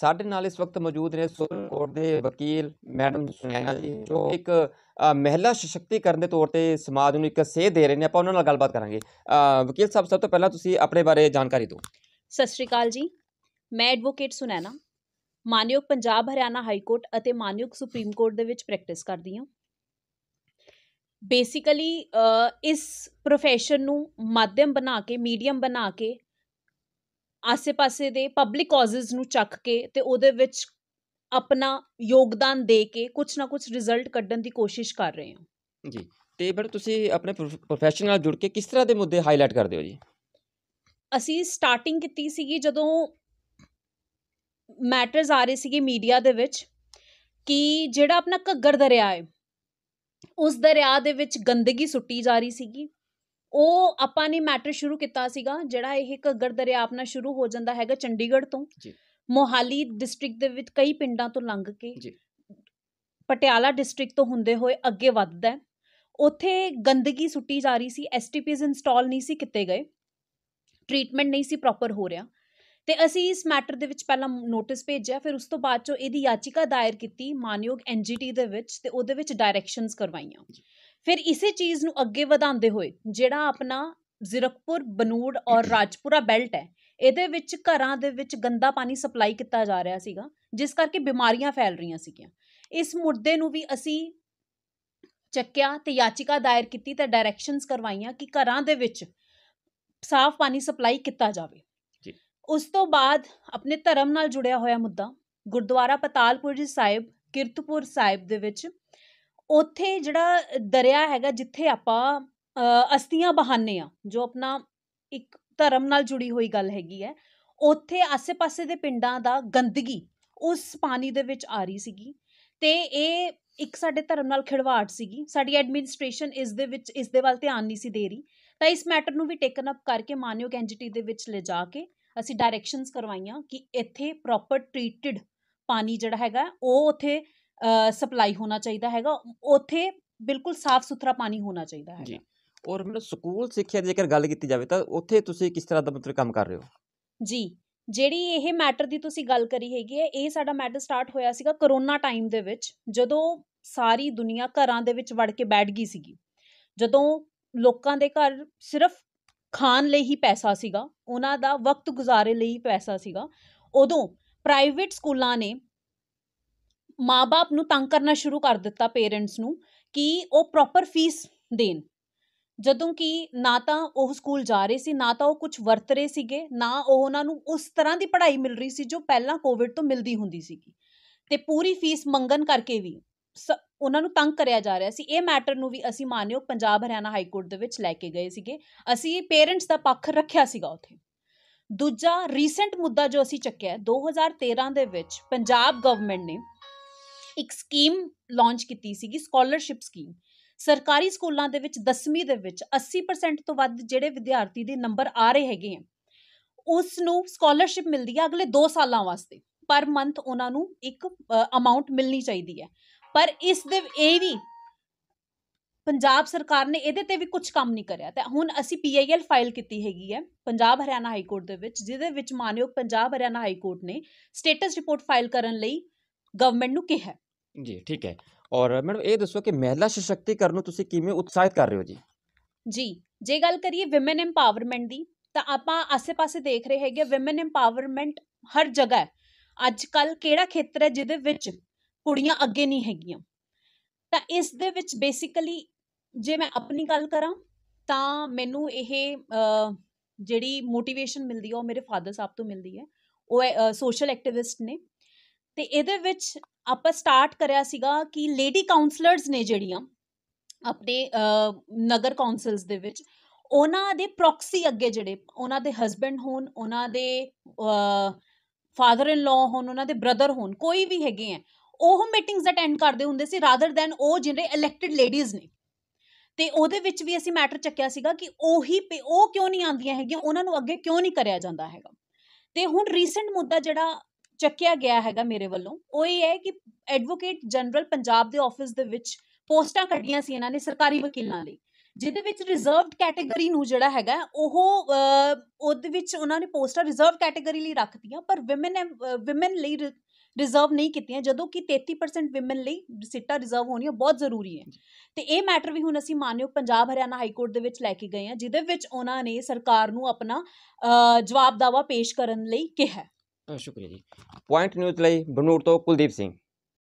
ਸਾਡੇ ਨਾਲ ਇਸ ਵਕਤ ਮੌਜੂਦ ਨੇ ਸੁਪਰੀਮ ਕੋਰਟ ਦੇ ਵਕੀਲ ਮੈਡਮ ਸੁਨੈਣਾ ਜੀ ਜੋ ਇੱਕ ਮਹਿਲਾ ਸਸ਼ਕਤੀਕਰਨ ਦੇ ਤੌਰ ਤੇ ਸਮਾਜ ਨੂੰ ਇੱਕ ਸੇਧ ਦੇ ਰਹੇ ਨੇ ਆਪਾਂ ਉਹਨਾਂ ਨਾਲ ਗੱਲਬਾਤ ਕਰਾਂਗੇ ਵਕੀਲ ਸਾਹਿਬ ਸਭ ਤੋਂ ਪਹਿਲਾਂ ਤੁਸੀਂ ਆਪਣੇ ਬਾਰੇ ਜਾਣਕਾਰੀ ਦਿਓ ਸਤਿ ਸ਼੍ਰੀ ਅਕਾਲ ਜੀ ਮੈਂ ਐਡਵੋਕੇਟ ਸੁਨੈਣਾ ਮਾਨਯੋਗ ਪੰਜਾਬ ਹਰਿਆਣਾ ਹਾਈ ਕੋਰਟ ਅਤੇ ਮਾਨਯੋਗ ਸੁਪਰੀਮ ਕੋਰਟ ਦੇ ਵਿੱਚ ਪ੍ਰੈਕਟਿਸ ਕਰਦੀ ਹਾਂ ਬੇਸਿਕਲੀ ਇਸ profession ਨੂੰ ਮਾਧਿਅਮ ਬਣਾ ਕੇ ਮੀਡੀਅਮ ਬਣਾ ਕੇ ਆਸ ਪਾਸੇ ਦੇ ਪਬਲਿਕ ਕਾਜ਼ਸ ਨੂੰ ਚੱਕ ਕੇ ਤੇ ਉਹਦੇ ਵਿੱਚ ਆਪਣਾ ਯੋਗਦਾਨ ਦੇ ਕੇ ਕੁਝ ਨਾ ਕੁਝ ਰਿਜ਼ਲਟ ਕੱਢਣ ਦੀ ਕੋਸ਼ਿਸ਼ ਕਰ ਰਹੇ ਹਾਂ ਜੀ ਤੇ ਫਿਰ ਤੁਸੀਂ ਆਪਣੇ ਪ੍ਰੋਫੈਸ਼ਨ ਨਾਲ ਜੁੜ ਕੇ ਕਿਸ ਤਰ੍ਹਾਂ ਦੇ ਮੁੱਦੇ ਹਾਈਲਾਈਟ ਕਰਦੇ ਹੋ ਜੀ ਅਸੀਂ ਸਟਾਰਟਿੰਗ ਕੀਤੀ ਸੀਗੀ ਜਦੋਂ ਮੈਟਰਸ ਆ ਰਹੇ ਸੀਗੇ ਮੀਡੀਆ ਦੇ ਵਿੱਚ ਕਿ ਜਿਹੜਾ ਆਪਣਾ ਘੱਗਰ ਦਰਿਆ ਹੈ ਉਸ ਦਰਿਆ ਦੇ ਵਿੱਚ ਗੰਦਗੀ ਸੁੱਟੀ ਜਾ ਰਹੀ ਸੀਗੀ ਉਹ ਆਪਾਂ ਨੇ ਮੈਟਰ ਸ਼ੁਰੂ ਕੀਤਾ ਸੀਗਾ ਜਿਹੜਾ ਇਹ ਘੱਗਰ ਦਰਿਆ ਆਪਣਾ ਸ਼ੁਰੂ ਹੋ ਜਾਂਦਾ ਹੈਗਾ ਚੰਡੀਗੜ੍ਹ ਤੋਂ ਜੀ ਮੋਹਾਲੀ ਡਿਸਟ੍ਰਿਕਟ ਦੇ ਵਿੱਚ ਕਈ ਪਿੰਡਾਂ ਤੋਂ ਲੰਘ ਕੇ ਜੀ ਪਟਿਆਲਾ ਡਿਸਟ੍ਰਿਕਟ ਤੋਂ ਹੁੰਦੇ ਹੋਏ ਅੱਗੇ ਵੱਧਦਾ ਹੈ ਉੱਥੇ ਗੰਦਗੀ ਸੁੱਟੀ ਜਾ ਰਹੀ ਸੀ ਐਸਟੀਪੀਜ਼ ਇੰਸਟਾਲ ਨਹੀਂ ਸੀ ਕਿਤੇ ਗਏ ਟ੍ਰੀਟਮੈਂਟ ਨਹੀਂ ਸੀ ਪ੍ਰੋਪਰ ਹੋ ਰਿਹਾ ਤੇ ਅਸੀਂ ਇਸ ਮੈਟਰ ਦੇ ਵਿੱਚ ਪਹਿਲਾਂ ਨੋਟਿਸ ਭੇਜਿਆ ਫਿਰ ਉਸ ਤੋਂ ਬਾਅਦ ਚੋ ਇਹਦੀ ਯਾਚਿਕਾ ਦਾਇਰ ਕੀਤੀ ਮਾਨਯੋਗ ਐਨਜੀਟੀ ਦੇ ਵਿੱਚ ਤੇ ਉਹਦੇ ਵਿੱਚ ਡਾਇਰੈਕਸ਼ਨਸ ਕਰਵਾਈਆਂ ਫਿਰ ਇਸੇ ਚੀਜ਼ ਨੂੰ ਅੱਗੇ ਵਧਾਉਂਦੇ ਹੋਏ ਜਿਹੜਾ ਆਪਣਾ ਜ਼ਿਰਕਪੁਰ ਬਨੂੜ ਔਰ ਰਾਜਪੁਰਾ ਬੈਲਟ ਹੈ ਇਹਦੇ ਵਿੱਚ ਘਰਾਂ ਦੇ ਵਿੱਚ ਗੰਦਾ ਪਾਣੀ ਸਪਲਾਈ ਕੀਤਾ ਜਾ ਰਿਹਾ ਸੀਗਾ ਜਿਸ ਕਰਕੇ ਬਿਮਾਰੀਆਂ ਫੈਲ ਰਹੀਆਂ ਸੀਗੀਆਂ ਇਸ ਮੁੱਦੇ ਨੂੰ ਵੀ ਅਸੀਂ ਚੱਕਿਆ ਤੇ ਯਾਚਿਕਾ ਦਾਇਰ ਕੀਤੀ ਤੇ ਡਾਇਰੈਕਸ਼ਨਸ ਕਰਵਾਈਆਂ ਕਿ ਘਰਾਂ ਦੇ ਵਿੱਚ ਸਾਫ਼ ਪਾਣੀ ਸਪਲਾਈ ਕੀਤਾ ਜਾਵੇ ਜੀ ਉਸ ਤੋਂ ਬਾਅਦ ਆਪਣੇ ਧਰਮ ਨਾਲ ਜੁੜਿਆ ਹੋਇਆ ਮੁੱਦਾ ਗੁਰਦੁਆਰਾ ਪਤਾਲਪੁਰ ਜੀ ਸਾਹਿਬ ਕਿਰਤਪੁਰ ਸਾਹਿਬ ਦੇ ਵਿੱਚ ਉੱਥੇ ਜਿਹੜਾ ਦਰਿਆ ਹੈਗਾ ਜਿੱਥੇ ਆਪਾਂ ਅਸਤੀਆਂ ਬਹਾਨੇ ਆ ਜੋ ਆਪਣਾ ਇੱਕ ਧਰਮ ਨਾਲ ਜੁੜੀ ਹੋਈ ਗੱਲ ਹੈਗੀ ਹੈ ਉੱਥੇ ਆਸ ਪਾਸੇ ਦੇ ਪਿੰਡਾਂ ਦਾ ਗੰਦਗੀ ਉਸ ਪਾਣੀ ਦੇ ਵਿੱਚ ਆ ਰਹੀ ਸੀਗੀ ਤੇ ਇਹ ਇੱਕ ਸਾਡੇ ਧਰਮ ਨਾਲ ਖਿਲਵਾੜ ਸੀਗੀ ਸਾਡੀ ਐਡਮਿਨਿਸਟ੍ਰੇਸ਼ਨ ਇਸ ਦੇ ਵਿੱਚ ਇਸ ਦੇ ਵੱਲ ਧਿਆਨ ਨਹੀਂ ਸੀ ਦੇ ਰਹੀ ਤਾਂ ਇਸ ਮੈਟਰ ਨੂੰ ਵੀ ਟੇਕਨ ਅਪ ਕਰਕੇ ਮਾਨਯੋਗ ਐਂਜੀਟੀ ਦੇ ਵਿੱਚ ਲਿਜਾ ਕੇ ਅਸੀਂ ਡਾਇਰੈਕਸ਼ਨਸ ਕਰਵਾਈਆਂ ਕਿ ਇੱਥੇ ਪ੍ਰੋਪਰ ਟ੍ਰੀਟਡ ਪਾਣੀ ਜਿਹੜਾ ਹੈਗਾ ਉਹ ਉੱਥੇ ਸਪਲਾਈ ਹੋਣਾ ਚਾਹੀਦਾ ਹੈਗਾ ਉਥੇ ਬਿਲਕੁਲ ਸਾਫ਼ ਸੁਥਰਾ ਪਾਣੀ ਹੋਣਾ ਚਾਹੀਦਾ ਹੈ ਜੀ ਔਰ ਮਤਲਬ ਸਕੂਲ ਸਿੱਖਿਆ ਦੀ ਜੇਕਰ ਗੱਲ ਕੀਤੀ ਜਾਵੇ ਤਾਂ ਉਥੇ ਤੁਸੀਂ ਕਿਸ ਤਰ੍ਹਾਂ ਦਾ ਮਤਲਬ ਕੰਮ ਕਰ ਰਹੇ ਹੋ ਜੀ ਜਿਹੜੀ ਇਹ ਮੈਟਰ ਦੀ ਤੁਸੀਂ ਗੱਲ ਕਰੀ ਹੈਗੀ ਹੈ ਇਹ ਸਾਡਾ ਮੈਟਰ ਸਟਾਰਟ ਹੋਇਆ ਸੀਗਾ ਕਰੋਨਾ ਟਾਈਮ ਦੇ ਵਿੱਚ ਜਦੋਂ ਸਾਰੀ ਦੁਨੀਆ ਘਰਾਂ ਦੇ ਵਿੱਚ ਵੜ ਕੇ ਬੈਠ ਗਈ ਸੀਗੀ ਜਦੋਂ ਲੋਕਾਂ ਦੇ ਘਰ ਸਿਰਫ ਖਾਣ ਲਈ ਹੀ ਪੈਸਾ ਸੀਗਾ ਉਹਨਾਂ ਦਾ ਵਕਤ ਗੁਜ਼ਾਰੇ ਲਈ ਪੈਸਾ ਸੀਗਾ ਉਦੋਂ ਪ੍ਰਾਈਵੇਟ ਸਕੂਲਾਂ ਨੇ ਮਾਪੇ ਨੂੰ ਤੰਗ ਕਰਨਾ ਸ਼ੁਰੂ ਕਰ ਦਿੱਤਾ ਪੇਰੈਂਟਸ ਨੂੰ ਕਿ ਉਹ ਪ੍ਰੋਪਰ ਫੀਸ ਦੇਣ ਜਦੋਂ ਕਿ ਨਾ ਤਾਂ ਉਹ ਸਕੂਲ ਜਾ ਰਹੇ ਸੀ ਨਾ ਤਾਂ ਉਹ ਕੁਝ ਵਰਤ ਰਹੇ ਸੀਗੇ ਨਾ ਉਹ ਉਹਨਾਂ ਨੂੰ ਉਸ ਤਰ੍ਹਾਂ ਦੀ ਪੜ੍ਹਾਈ ਮਿਲ ਰਹੀ ਸੀ ਜੋ ਪਹਿਲਾਂ ਕੋਵਿਡ ਤੋਂ ਮਿਲਦੀ ਹੁੰਦੀ ਸੀਗੀ ਤੇ ਪੂਰੀ ਫੀਸ ਮੰਗਣ ਕਰਕੇ ਵੀ ਉਹਨਾਂ ਨੂੰ ਤੰਗ ਕਰਿਆ ਜਾ ਰਿਹਾ ਸੀ ਇਹ ਮੈਟਰ ਨੂੰ ਵੀ ਅਸੀਂ ਮਾਨਿਓ ਪੰਜਾਬ ਹਰਿਆਣਾ ਹਾਈ ਕੋਰਟ ਦੇ ਵਿੱਚ ਲੈ ਕੇ ਗਏ ਸੀਗੇ ਅਸੀਂ ਪੇਰੈਂਟਸ ਦਾ ਪੱਖ ਰੱਖਿਆ ਸੀਗਾ ਉੱਥੇ ਦੂਜਾ ਰੀਸੈਂਟ ਮੁੱਦਾ ਜੋ ਅਸੀਂ ਚੱਕਿਆ 2013 ਦੇ ਵਿੱਚ ਪੰਜਾਬ ਗਵਰਨਮੈਂਟ ਨੇ ਇੱਕ ਸਕੀਮ ਲਾਂਚ ਕੀਤੀ ਸੀਗੀ ਸਕਾਲਰਸ਼ਿਪ ਸਕੀਮ ਸਰਕਾਰੀ ਸਕੂਲਾਂ ਦੇ ਵਿੱਚ 10ਵੀਂ ਦੇ ਵਿੱਚ 80% ਤੋਂ ਵੱਧ ਜਿਹੜੇ ਵਿਦਿਆਰਥੀ ਦੇ ਨੰਬਰ ਆ ਰਹੇ ਹੈਗੇ ਆ ਉਸ ਨੂੰ ਸਕਾਲਰਸ਼ਿਪ ਮਿਲਦੀ ਹੈ ਅਗਲੇ 2 ਸਾਲਾਂ ਵਾਸਤੇ ਪਰ ਮੰਥ ਉਹਨਾਂ ਨੂੰ ਇੱਕ ਅਮਾਉਂਟ ਮਿਲਣੀ ਚਾਹੀਦੀ ਹੈ ਪਰ ਇਸ ਦੇ ਇਹ ਵੀ ਪੰਜਾਬ ਸਰਕਾਰ ਨੇ ਇਹਦੇ ਤੇ ਵੀ ਕੁਝ ਕੰਮ ਨਹੀਂ ਕਰਿਆ ਤੇ ਹੁਣ ਅਸੀਂ ਪੀਆਈਐਲ ਫਾਈਲ ਕੀਤੀ ਹੈਗੀ ਹੈ ਪੰਜਾਬ ਹਰਿਆਣਾ ਹਾਈ ਕੋਰਟ ਦੇ ਵਿੱਚ ਜਿਹਦੇ ਵਿੱਚ ਮਾਨਯੋਗ ਪੰਜਾਬ ਹਰਿਆਣਾ ਹਾਈ ਕੋਰਟ ਨੇ ਸਟੇਟਸ ਰਿਪੋਰਟ ਫਾਈਲ ਕਰਨ ਲਈ ਗਵਰਨਮੈਂਟ ਨੂੰ ਕਿਹਾ ਜੀ ਠੀਕ ਹੈ ਔਰ ਮੈਡਮ ਇਹ ਦੱਸੋ ਕਿ ਮਹਿਲਾ ਸਸ਼ਕਤੀਕਰਨ ਨੂੰ ਤੁਸੀਂ ਕਿਵੇਂ ਉਤਸ਼ਾਹਿਤ ਕਰ ਰਹੇ ਹੋ ਜੀ ਜੀ ਜੇ ਗੱਲ ਕਰੀਏ ਔਮਨ ਐਮਪਾਵਰਮੈਂਟ ਦੀ ਤਾਂ ਆਪਾਂ ਆਸੇ-ਪਾਸੇ ਦੇਖ ਰਹੇ ਹੈਗੇ ਔਮਨ ਐਮਪਾਵਰਮੈਂਟ ਹਰ ਜਗ੍ਹਾ ਹੈ ਅੱਜ ਕੱਲ ਕਿਹੜਾ ਖੇਤਰ ਹੈ ਜਿਹਦੇ ਵਿੱਚ ਕੁੜੀਆਂ ਅੱਗੇ ਨਹੀਂ ਹੈਗੀਆਂ ਤਾਂ ਇਸ ਦੇ ਵਿੱਚ ਬੇਸਿਕਲੀ ਜੇ ਮੈਂ ਆਪਣੀ ਗੱਲ ਕਰਾਂ ਤਾਂ ਮੈਨੂੰ ਇਹ ਜਿਹੜੀ ਮੋਟੀਵੇਸ਼ਨ ਮਿਲਦੀ ਹੈ ਉਹ ਮੇਰੇ ਫਾਦਰ ਸਾਹਿਬ ਤੋਂ ਮਿਲਦੀ ਹੈ ਉਹ ਸੋਸ਼ਲ ਐਕਟਿਵਿਸਟ ਨੇ ਤੇ ਇਹਦੇ ਵਿੱਚ ਆਪਾਂ ਸਟਾਰਟ ਕਰਿਆ ਸੀਗਾ ਕਿ ਲੇਡੀ ਕਾਉਂਸਲਰਸ ਨੇ ਜਿਹੜੀਆਂ ਆਪਣੇ ਨਗਰ ਕਾਉਂਸਲਸ ਦੇ ਵਿੱਚ ਉਹਨਾਂ ਦੇ ਪ੍ਰੋਕਸੀ ਅੱਗੇ ਜਿਹੜੇ ਉਹਨਾਂ ਦੇ ਹਸਬੰਡ ਹੋਣ ਉਹਨਾਂ ਦੇ ਫਾਦਰ ਇਨ ਲਾ ਹੋਣ ਉਹਨਾਂ ਦੇ ਬ੍ਰਦਰ ਹੋਣ ਕੋਈ ਵੀ ਹੈਗੇ ਆ ਉਹ ਮੀਟਿੰਗਸ ਅਟੈਂਡ ਕਰਦੇ ਹੁੰਦੇ ਸੀ ਰਾਦਰ ਦੈਨ ਉਹ ਜਿਹੜੇ ਇਲੈਕਟਿਡ ਲੇਡੀਜ਼ ਨੇ ਤੇ ਉਹਦੇ ਵਿੱਚ ਵੀ ਅਸੀਂ ਮੈਟਰ ਚੱਕਿਆ ਸੀਗਾ ਕਿ ਉਹੀ ਉਹ ਕਿਉਂ ਨਹੀਂ ਆਉਂਦੀਆਂ ਹੈਗੀਆਂ ਉਹਨਾਂ ਨੂੰ ਅੱਗੇ ਕਿਉਂ ਨਹੀਂ ਕਰਿਆ ਜਾਂਦਾ ਹੈਗਾ ਤੇ ਹੁਣ ਰੀਸੈਂਟ ਮੁੱਦਾ ਜਿਹੜਾ ਚੱਕਿਆ ਗਿਆ ਹੈਗਾ ਮੇਰੇ ਵੱਲੋਂ ਉਹ ਇਹ ਹੈ ਕਿ ਐਡਵੋਕੇਟ ਜਨਰਲ ਪੰਜਾਬ ਦੇ ਆਫਿਸ ਦੇ ਵਿੱਚ ਪੋਸਟਾਂ ਕੱਢੀਆਂ ਸੀ ਇਹਨਾਂ ਨੇ ਸਰਕਾਰੀ ਵਕੀਲਾਂ ਲਈ ਜਿਹਦੇ ਵਿੱਚ ਰਿਜ਼ਰਵਡ ਕੈਟਾਗਰੀ ਨੂੰ ਜਿਹੜਾ ਹੈਗਾ ਉਹ ਉਹਦੇ ਵਿੱਚ ਉਹਨਾਂ ਨੇ ਪੋਸਟਾਂ ਰਿਜ਼ਰਵ ਕੈਟਾਗਰੀ ਲਈ ਰੱਖਤੀਆਂ ਪਰ ਔਮਨ ਔਮਨ ਲਈ ਰਿਜ਼ਰਵ ਨਹੀਂ ਕੀਤੀਆਂ ਜਦੋਂ ਕਿ 33% ਔਮਨ ਲਈ ਸੀਟਾਂ ਰਿਜ਼ਰਵ ਹੋਣੀ ਬਹੁਤ ਜ਼ਰੂਰੀ ਹੈ ਤੇ ਇਹ ਮੈਟਰ ਵੀ ਹੁਣ ਅਸੀਂ ਮਾਨਯੋਗ ਪੰਜਾਬ ਹਰਿਆਣਾ ਹਾਈ ਕੋਰਟ ਦੇ ਵਿੱਚ ਲੈ ਕੇ ਗਏ ਹਾਂ ਜਿਹਦੇ ਵਿੱਚ ਉਹਨਾਂ ਨੇ ਸਰਕਾਰ ਨੂੰ ਆਪਣਾ ਜਵਾਬ ਦਾਵਾ ਪੇਸ਼ ਕਰਨ ਲਈ ਕਿਹਾ ਸ਼ੁਕਰੀਆ ਜੀ ਪੁਆਇੰਟ ਨਿਊਜ਼ ਲਈ ਬਨੂੜ ਤੋਂ ਕੁਲਦੀਪ ਸਿੰਘ